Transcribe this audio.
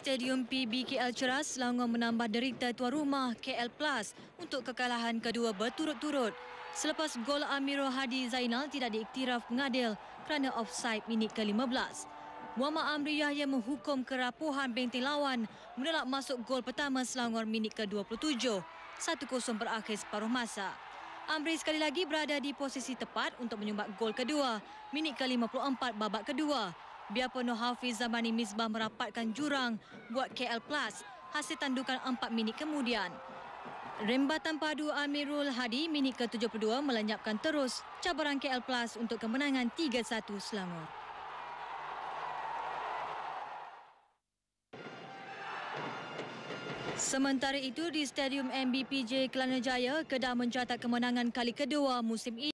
Stadium PBKL Ceras Selangor menambah derita tuan rumah KL Plus untuk kekalahan kedua berturut-turut. Selepas gol Amirul Hadi Zainal tidak diiktiraf pengadil kerana offside minit ke-15. Muhammad Amri Yahya menghukum kerapuhan benteng lawan menolak masuk gol pertama Selangor minit ke-27. 1-0 berakhir separuh masa. Amri sekali lagi berada di posisi tepat untuk menyumbat gol kedua minit ke-54 babak kedua Biarpun Hafiz Zamani Mizbah merapatkan jurang buat KL Plus hasil tandukan empat minit kemudian. Rembatan padu Amirul Hadi minit ke-72 melenyapkan terus cabaran KL Plus untuk kemenangan 3-1 Selangor. Sementara itu di Stadium MBPJ Kelana Jaya, Kedah mencatat kemenangan kali kedua musim ini.